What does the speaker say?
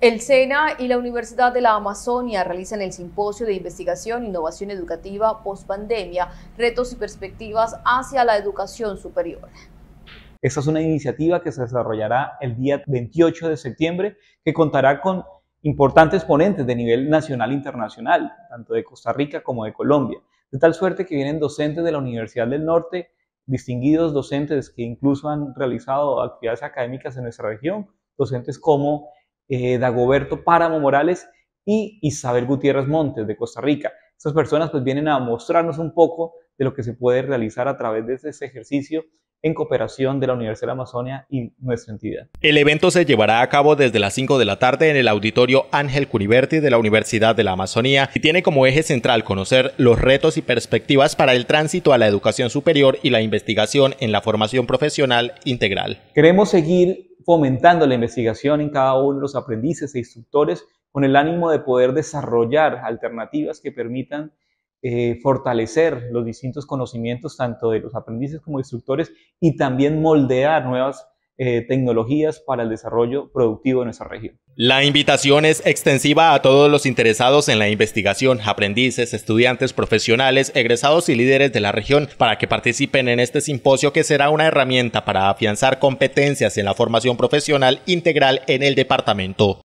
El SENA y la Universidad de la Amazonia realizan el simposio de investigación, innovación educativa, Pandemia retos y perspectivas hacia la educación superior. Esta es una iniciativa que se desarrollará el día 28 de septiembre, que contará con importantes ponentes de nivel nacional e internacional, tanto de Costa Rica como de Colombia, de tal suerte que vienen docentes de la Universidad del Norte, distinguidos docentes que incluso han realizado actividades académicas en nuestra región, docentes como eh, Dagoberto Páramo Morales y Isabel Gutiérrez Montes de Costa Rica. Estas personas pues vienen a mostrarnos un poco de lo que se puede realizar a través de este ejercicio en cooperación de la Universidad de la Amazonia y nuestra entidad. El evento se llevará a cabo desde las 5 de la tarde en el auditorio Ángel Curiberti de la Universidad de la Amazonía y tiene como eje central conocer los retos y perspectivas para el tránsito a la educación superior y la investigación en la formación profesional integral. Queremos seguir fomentando la investigación en cada uno de los aprendices e instructores con el ánimo de poder desarrollar alternativas que permitan eh, fortalecer los distintos conocimientos tanto de los aprendices como de instructores y también moldear nuevas eh, tecnologías para el desarrollo productivo en nuestra región. La invitación es extensiva a todos los interesados en la investigación, aprendices, estudiantes, profesionales, egresados y líderes de la región, para que participen en este simposio que será una herramienta para afianzar competencias en la formación profesional integral en el departamento.